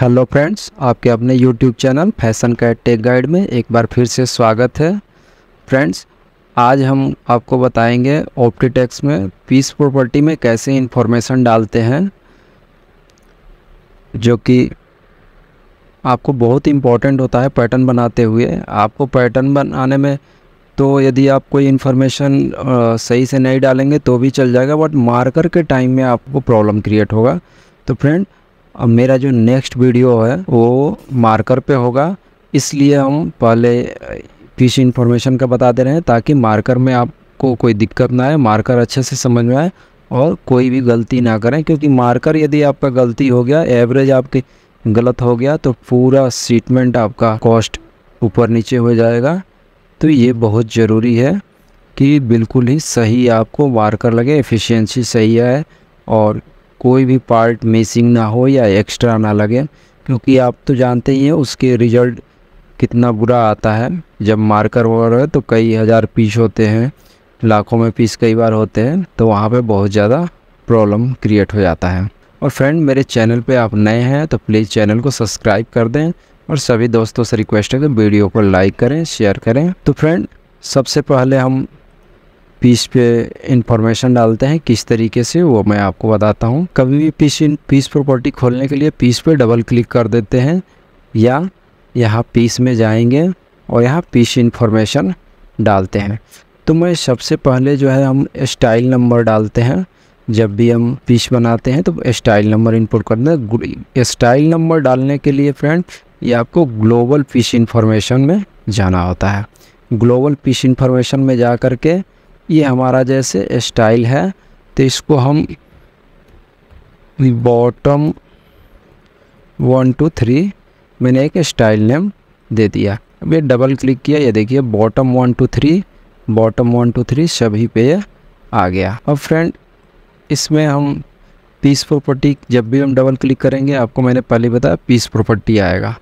hello friends आपके अपने YouTube channel fashion का टेक गाइड में एक बार फिर से स्वागत है फ्रेंड्स आज हम आपको बताएंगे ऑप्टीटेक्स में पीस प्रॉपर्टी में कैसे इन्फॉर्मेशन डालते हैं जो कि आपको बहुत इम्पॉर्टेंट होता है पैटर्न बनाते हुए आपको पैटर्न बनाने में तो यदि आप कोई इन्फॉर्मेशन सही से नहीं डालेंगे तो भी चल जाएगा बट मार्कर के टाइम में आपको प्रॉब्लम क्रिएट होगा तो फ्रेंड अब मेरा जो नेक्स्ट वीडियो है वो मार्कर पे होगा इसलिए हम पहले फिश इन्फॉर्मेशन का बता दे रहे हैं ताकि मार्कर में आपको कोई दिक्कत ना आए मार्कर अच्छे से समझ में आए और कोई भी गलती ना करें क्योंकि मार्कर यदि आपका गलती हो गया एवरेज आपकी गलत हो गया तो पूरा सीटमेंट आपका कॉस्ट ऊपर नीचे हो जाएगा तो ये बहुत ज़रूरी है कि बिल्कुल ही सही आपको मार्कर लगे एफिशिएंसी सही है और कोई भी पार्ट मिसिंग ना हो या एक्स्ट्रा ना लगे क्योंकि आप तो जानते ही हैं उसके रिजल्ट कितना बुरा आता है जब मार्कर वगैरह तो कई हज़ार पीस होते हैं लाखों में पीस कई बार होते हैं तो वहाँ पे बहुत ज़्यादा प्रॉब्लम क्रिएट हो जाता है और फ्रेंड मेरे चैनल पे आप नए हैं तो प्लीज़ चैनल को सब्सक्राइब कर दें और सभी दोस्तों से रिक्वेस्ट है कि वीडियो को लाइक करें शेयर करें तो फ्रेंड सबसे पहले हम पीस पे इंफॉर्मेशन डालते हैं किस तरीके से वो मैं आपको बताता हूँ कभी भी पीस इन पीस प्रॉपर्टी खोलने के लिए पीस पे डबल क्लिक कर देते हैं या यहाँ पीस में जाएंगे और यहाँ पीस इन्फॉर्मेशन डालते हैं तो मैं सबसे पहले जो है हम स्टाइल नंबर डालते हैं जब भी हम पीस बनाते हैं तो स्टाइल नंबर इनपुट करते हैं स्टाइल नंबर डालने के लिए फ्रेंड ये आपको ग्लोबल पीस इन्फॉर्मेशन में जाना होता है ग्लोबल पीस इन्फॉर्मेशन में जा कर के ये हमारा जैसे स्टाइल है तो इसको हम बॉटम वन टू थ्री मैंने एक स्टाइल नेम दे दिया अब ये डबल क्लिक किया ये देखिए bottom one two three bottom one two three सभी पे आ गया अब फ्रेंड इसमें हम पीस प्रॉपर्टी जब भी हम डबल क्लिक करेंगे आपको मैंने पहले बताया पीस प्रॉपर्टी आएगा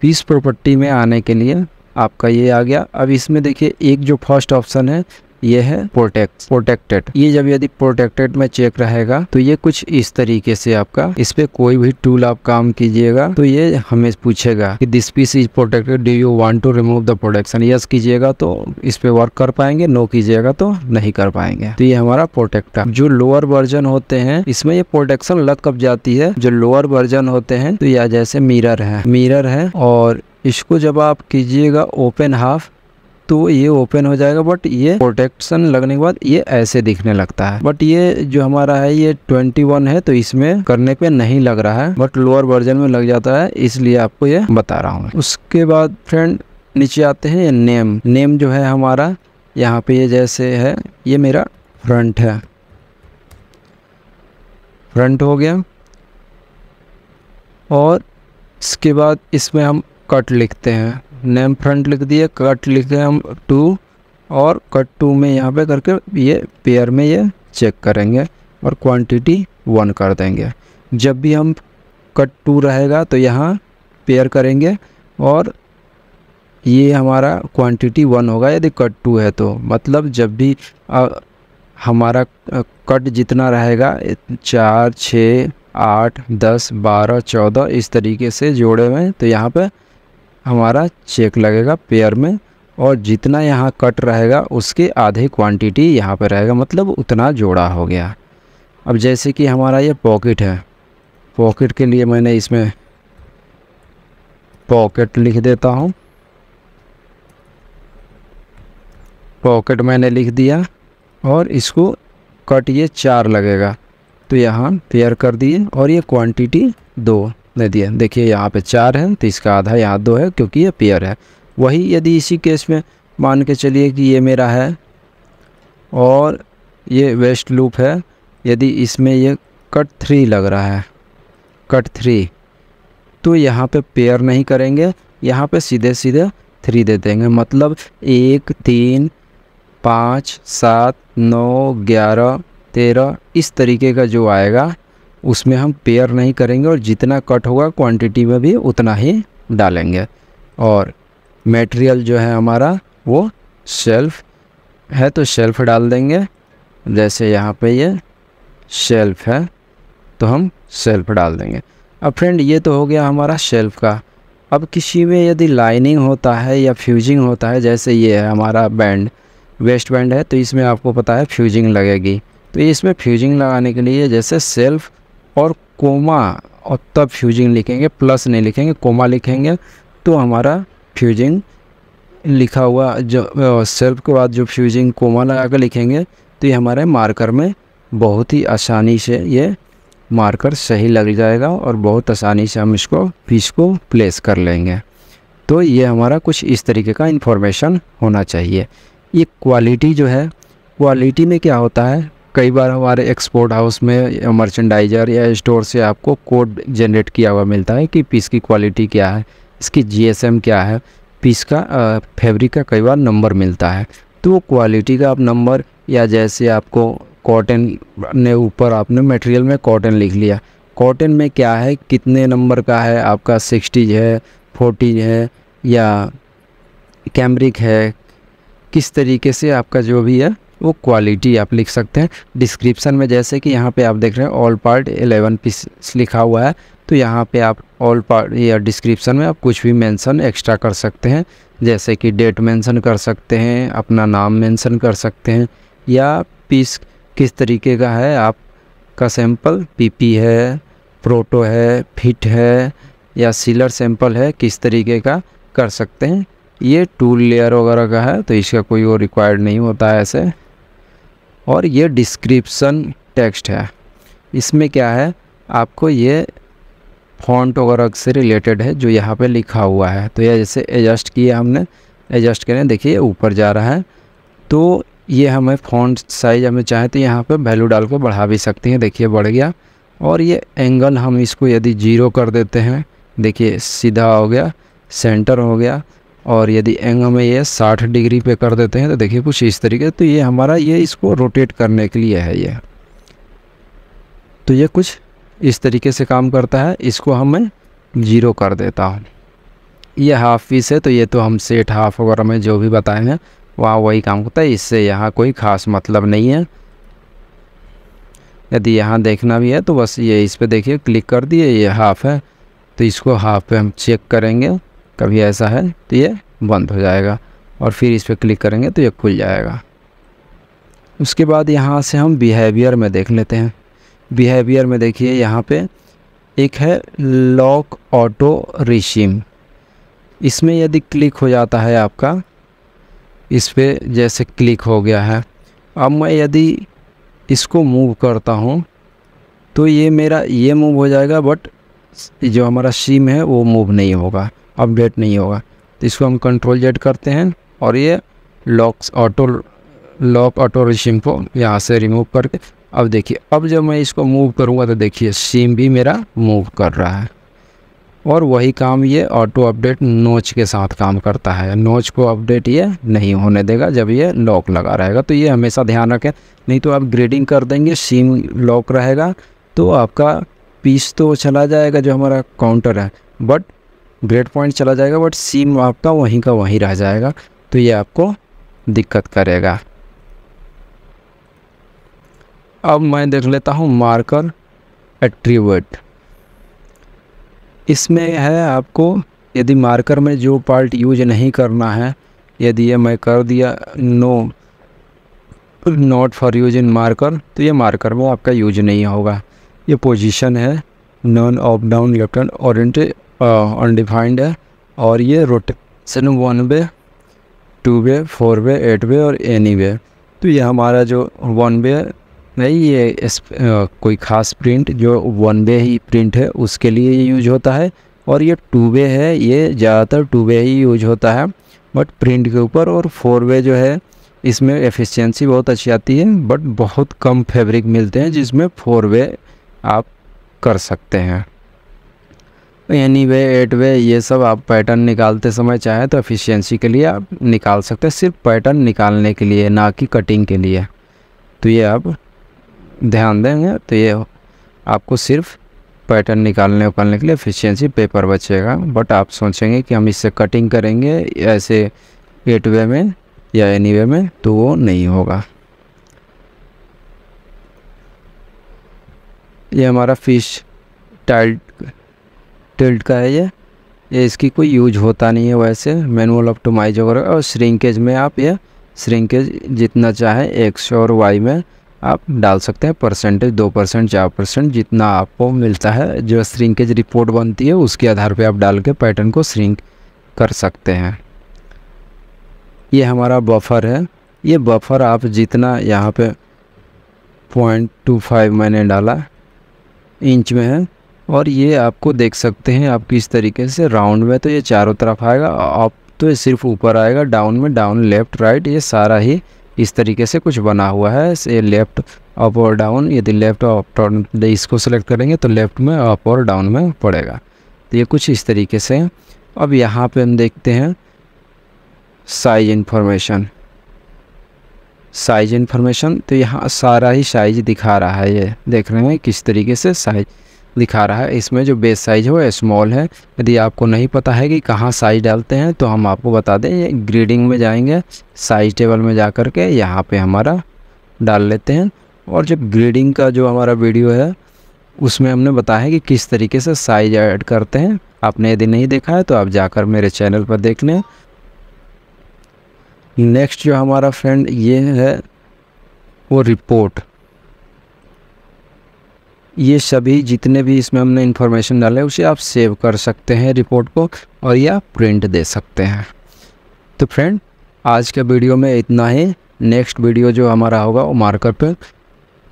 पीस प्रॉपर्टी में आने के लिए आपका ये आ गया अब इसमें देखिए एक जो फर्स्ट ऑप्शन है ये है प्रोटेक्ट प्रोटेक्टेड ये जब यदि प्रोटेक्टेड में चेक रहेगा तो ये कुछ इस तरीके से आपका इस पे कोई भी टूल आप काम कीजिएगा तो ये हमें पूछेगा कि this piece is protected do you want to remove the protection yes कीजिएगा तो इस पे वर्क कर पाएंगे नो कीजिएगा तो नहीं कर पाएंगे तो ये हमारा प्रोटेक्ट जो लोअर वर्जन होते हैं इसमें ये प्रोटेक्शन लग कब जाती है जो लोअर वर्जन होते हैं तो यह जैसे मीर है मीर है और इसको जब आप कीजिएगा ओपन हाफ तो ये ओपन हो जाएगा बट ये प्रोटेक्शन लगने के बाद ये ऐसे दिखने लगता है बट ये जो हमारा है ये 21 है तो इसमें करने पे नहीं लग रहा है बट लोअर वर्जन में लग जाता है इसलिए आपको ये बता रहा हूँ उसके बाद फ्रेंड नीचे आते हैं ये नेम नेम जो है हमारा यहाँ पे ये जैसे है ये मेरा फ्रंट है फ्रंट हो गया और इसके बाद इसमें हम कट लिखते हैं नेम फ्रंट लिख दिए कट लिखे हम टू और कट टू में यहाँ पे करके ये पेयर में ये चेक करेंगे और क्वांटिटी वन कर देंगे जब भी हम कट टू रहेगा तो यहाँ पेयर करेंगे और ये हमारा क्वांटिटी वन होगा यदि कट टू है तो मतलब जब भी आ, हमारा कट जितना रहेगा चार छः आठ दस बारह चौदह इस तरीके से जोड़े हुए तो यहाँ पे हमारा चेक लगेगा पेयर में और जितना यहाँ कट रहेगा उसके आधे क्वांटिटी यहाँ पर रहेगा मतलब उतना जोड़ा हो गया अब जैसे कि हमारा ये पॉकेट है पॉकेट के लिए मैंने इसमें पॉकेट लिख देता हूँ पॉकेट मैंने लिख दिया और इसको कट ये चार लगेगा तो यहाँ पेयर कर दिए और ये क्वांटिटी दो ने दिया देखिए यहाँ पे चार हैं तो इसका आधा यहाँ दो है क्योंकि ये पेयर है वही यदि इसी केस में मान के चलिए कि ये मेरा है और ये वेस्ट लूप है यदि इसमें ये कट थ्री लग रहा है कट थ्री तो यहाँ पे पेयर नहीं करेंगे यहाँ पे सीधे सीधे थ्री दे देंगे मतलब एक तीन पाँच सात नौ ग्यारह तेरह इस तरीके का जो आएगा उसमें हम पेयर नहीं करेंगे और जितना कट होगा क्वांटिटी में भी उतना ही डालेंगे और मटेरियल जो है हमारा वो शेल्फ़ है तो शेल्फ़ डाल देंगे जैसे यहाँ पे ये शेल्फ़ है तो हम शेल्फ़ डाल देंगे अब फ्रेंड ये तो हो गया हमारा शेल्फ़ का अब किसी में यदि लाइनिंग होता है या फ्यूजिंग होता है जैसे ये है हमारा बैंड वेस्ट बैंड है तो इसमें आपको पता है फ्यूजिंग लगेगी तो इसमें फ्यूजिंग लगाने के लिए जैसे सेल्फ़ और कोमा और तब फ्यूजिंग लिखेंगे प्लस नहीं लिखेंगे कोमा लिखेंगे तो हमारा फ्यूजिंग लिखा हुआ जो सेल्फ के बाद जो फ्यूजिंग कोमा लगा कर लिखेंगे तो ये हमारे मार्कर में बहुत ही आसानी से ये मार्कर सही लग जाएगा और बहुत आसानी से हम इसको पीस को प्लेस कर लेंगे तो ये हमारा कुछ इस तरीके का इन्फॉर्मेशन होना चाहिए ये क्वालिटी जो है क्वालिटी में क्या होता है कई बार हमारे एक्सपोर्ट हाउस में मर्चेंडाइजर या स्टोर से आपको कोड जनरेट किया हुआ मिलता है कि पीस की क्वालिटी क्या है इसकी जीएसएम क्या है पीस का फैब्रिक का कई बार नंबर मिलता है तो वो क्वालिटी का आप नंबर या जैसे आपको कॉटन ने ऊपर आपने मटेरियल में कॉटन लिख लिया कॉटन में क्या है कितने नंबर का है आपका सिक्सटीज है फोर्टीज है या कैमरिक है किस तरीके से आपका जो भी है वो क्वालिटी आप लिख सकते हैं डिस्क्रिप्शन में जैसे कि यहाँ पे आप देख रहे हैं ऑल पार्ट एलेवन पीस लिखा हुआ है तो यहाँ पे आप ऑल पार्ट या डिस्क्रिप्शन में आप कुछ भी मेंशन एक्स्ट्रा कर सकते हैं जैसे कि डेट मेंशन कर सकते हैं अपना नाम मेंशन कर सकते हैं या पीस किस तरीके का है आपका सैंपल पी है प्रोटो है फिट है या सीलर सैंपल है किस तरीके का कर सकते हैं ये टूल लेयर वगैरह का है तो इसका कोई वो रिक्वायर्ड नहीं होता है ऐसे और ये डिस्क्रिप्सन टेक्स्ट है इसमें क्या है आपको ये फॉन्ट वगैरह से रिलेटेड है जो यहाँ पे लिखा हुआ है तो यह जैसे एडजस्ट किया हमने एडजस्ट करें देखिए ऊपर जा रहा है तो ये हमें फॉन्ट साइज हमें चाहे तो यहाँ पे वैल्यू डाल कर बढ़ा भी सकते हैं देखिए बढ़ गया और ये एंगल हम इसको यदि जीरो कर देते हैं देखिए सीधा हो गया सेंटर हो गया और यदि एंगल में ये 60 डिग्री पे कर देते हैं तो देखिए कुछ इस तरीके तो ये हमारा ये इसको रोटेट करने के लिए है ये तो ये कुछ इस तरीके से काम करता है इसको हमें ज़ीरो कर देता हूँ ये हाफ पीस है तो ये तो हम सेट हाफ वगैरह में जो भी बताएंगे वहाँ वही काम होता है इससे यहाँ कोई ख़ास मतलब नहीं है यदि यहाँ देखना भी है तो बस ये इस पर देखिए क्लिक कर दिए ये हाफ़ है तो इसको हाफ पे हम चेक करेंगे कभी ऐसा है तो ये बंद हो जाएगा और फिर इस पर क्लिक करेंगे तो ये खुल जाएगा उसके बाद यहाँ से हम बिहेवियर में देख लेते हैं बिहेवियर में देखिए यहाँ पे एक है लॉक ऑटो रिशिम इसमें यदि क्लिक हो जाता है आपका इस पर जैसे क्लिक हो गया है अब मैं यदि इसको मूव करता हूँ तो ये मेरा ये मूव हो जाएगा बट जो हमारा सिम है वो मूव नहीं होगा अपडेट नहीं होगा तो इसको हम कंट्रोल जेड करते हैं और ये लॉक्स ऑटो लॉक ऑटो रिशिम को यहाँ से रिमूव करके अब देखिए अब जब मैं इसको मूव करूँगा तो देखिए सिम भी मेरा मूव कर रहा है और वही काम ये ऑटो अपडेट नोच के साथ काम करता है नोच को अपडेट ये नहीं होने देगा जब ये लॉक लगा रहेगा तो ये हमेशा ध्यान रखें नहीं तो आप ग्रेडिंग कर देंगे सिम लॉक रहेगा तो आपका पीस तो चला जाएगा जो हमारा काउंटर है बट ग्रेड पॉइंट चला जाएगा बट सीम आपका वहीं का वहीं रह जाएगा तो ये आपको दिक्कत करेगा अब मैं देख लेता हूँ मार्कर एट्रीब्यूट इसमें है आपको यदि मार्कर में जो पार्ट यूज नहीं करना है यदि ये मैं कर दिया no not for use in marker तो ये मार्कर में आपका यूज नहीं होगा ये पोजीशन है none of down left and orient undefined है और ये rotation one way two way four way eight way और एनी वे तो ये हमारा जो वन वे नहीं ये इस, आ, कोई ख़ास प्रिंट जो वन वे ही प्रिंट है उसके लिए यूज होता है और ये टू वे है ये ज़्यादातर टू वे ही यूज होता है बट प्रिंट के ऊपर और फोर वे जो है इसमें एफिशिएंसी बहुत अच्छी आती है बट बहुत कम फैब्रिक मिलते हैं जिसमें फोर वे आप कर सकते हैं एनी वे एट वे ये सब आप पैटर्न निकालते समय चाहें तो एफिशिएंसी के लिए आप निकाल सकते हैं सिर्फ पैटर्न निकालने के लिए ना कि कटिंग के लिए तो ये आप ध्यान देंगे तो ये आपको सिर्फ पैटर्न निकालने उकालने के लिए एफिशिएंसी पेपर बचेगा बट आप सोचेंगे कि हम इससे कटिंग करेंगे ऐसे एट वे में या एनी वे में तो वो नहीं होगा ये हमारा फिश टाइल्ड टिल्ट का है ये ये इसकी कोई यूज होता नहीं है वैसे मैनुअल ऑप्टोमाइज वगैरह और श्रिंकेज में आप ये श्रिंकेज जितना चाहे एक्स और वाई में आप डाल सकते हैं परसेंटेज दो परसेंट चार परसेंट जितना आपको मिलता है जो श्रिंकेज रिपोर्ट बनती है उसके आधार पे आप डाल के पैटर्न को श्रिंक कर सकते हैं ये हमारा बफर है ये बफर आप जितना यहाँ पे पॉइंट टू फाइव मैंने डाला इंच में है और ये आपको देख सकते हैं आप किस तरीके से राउंड में तो ये चारों तरफ आएगा आप तो ये सिर्फ ऊपर आएगा डाउन में डाउन लेफ़्ट राइट ये सारा ही इस तरीके से कुछ बना हुआ है ये लेफ़्ट अप और डाउन यदि लेफ़्ट अप डाउन इसको सेलेक्ट करेंगे तो लेफ़्ट में अप और डाउन में पड़ेगा तो ये कुछ इस तरीके से अब यहाँ पे हम देखते हैं साइज इन्फॉर्मेशन साइज इन्फॉर्मेशन तो यहाँ सारा ही साइज दिखा रहा है ये देख रहे हैं किस तरीके से साइज दिखा रहा है इसमें जो बेस साइज़ है वो स्मॉल है यदि आपको नहीं पता है कि कहाँ साइज़ डालते हैं तो हम आपको बता दें ग्रीडिंग में जाएंगे साइज टेबल में जा कर के यहाँ पर हमारा डाल लेते हैं और जब ग्रीडिंग का जो हमारा वीडियो है उसमें हमने बताया कि किस तरीके से साइज ऐड करते हैं आपने यदि नहीं देखा है तो आप जाकर मेरे चैनल पर देख लें नेक्स्ट जो हमारा फ्रेंड ये है वो रिपोर्ट ये सभी जितने भी इसमें हमने इन्फॉर्मेशन डाले उसे आप सेव कर सकते हैं रिपोर्ट को और या प्रिंट दे सकते हैं तो फ्रेंड आज के वीडियो में इतना ही नेक्स्ट वीडियो जो हमारा होगा वो मार्कर पे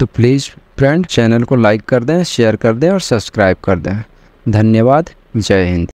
तो प्लीज़ फ्रेंड चैनल को लाइक कर दें शेयर कर दें और सब्सक्राइब कर दें धन्यवाद जय हिंद